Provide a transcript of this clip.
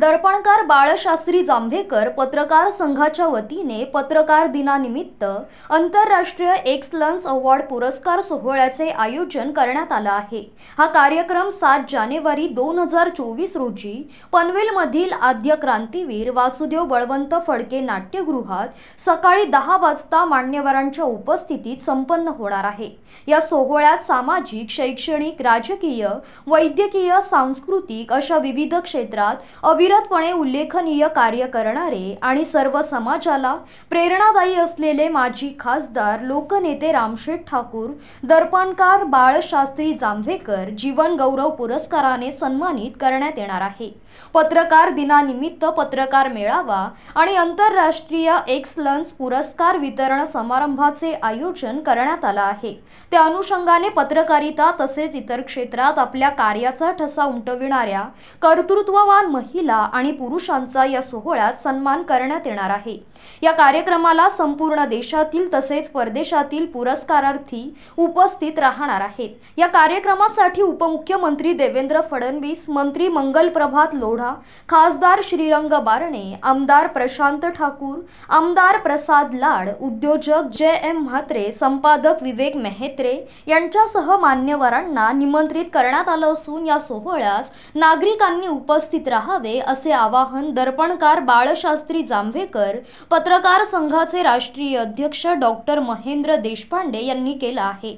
दर्पणकार बाळशास्त्री जांभेकर पत्रकार संघाच्या वतीने पत्रकार दिनानिमित्त आंतरराष्ट्रीय एक्सलन्स अवॉर्ड पुरस्कार सोहळ्याचे आयोजन करण्यात आलं आहे हा कार्यक्रम सात जानेवारी दोन हजार चोवीस रोजी पनवेलमधील आद्य क्रांतीवीर वासुदेव बळवंत फडके नाट्यगृहात सकाळी दहा वाजता मान्यवरांच्या उपस्थितीत संपन्न होणार आहे या सोहळ्यात सामाजिक शैक्षणिक राजकीय वैद्यकीय सांस्कृतिक अशा विविध क्षेत्रात अवि अविरतपणे उल्लेखनीय कार्य करणारे आणि सर्व समाजाला प्रेरणादायी असलेले माजी खासदार लोकनेते रामशेठ ठाकूर दर्पणकार बाळशास्त्री जांभेकर जीवन गौरव पुरस्काराने सन्मानित करण्यात येणार आहे पत्रकार दिनानिमित्त पत्रकार मेळावा आणि आंतरराष्ट्रीय एक्सलन्स पुरस्कार वितरण समारंभाचे आयोजन करण्यात आलं आहे त्या अनुषंगाने पत्रकारिता तसेच इतर क्षेत्रात आपल्या कार्याचा ठसा उमटविणाऱ्या कर्तृत्ववान महिला महिला आणि पुरुषांचा या सोहळ्यात सन्मान करण्यात येणार आहे या कार्यक्रमाला संपूर्ण देशातील तसेच परदेशातील पुरस्कारार्थी उपस्थित राहणार आहेत या कार्यक्रमासाठी उपमुख्यमंत्री देवेंद्र फडणवीस मंत्री मंगल प्रभात लोढा खासदार श्रीरंग बारणे आमदार प्रशांत ठाकूर आमदार प्रसाद लाड उद्योजक जे एम म्हात्रे संपादक विवेक मेहत्रे यांच्यासह मान्यवरांना निमंत्रित करण्यात आलं असून या सोहळ्यास नागरिकांनी उपस्थित राहावे असे आवाहन दर्पणकार बाळशास्त्री जांभेकर पत्रकार संघाचे राष्ट्रीय अध्यक्ष डॉक्टर महेंद्र देशपांडे यांनी केलं आहे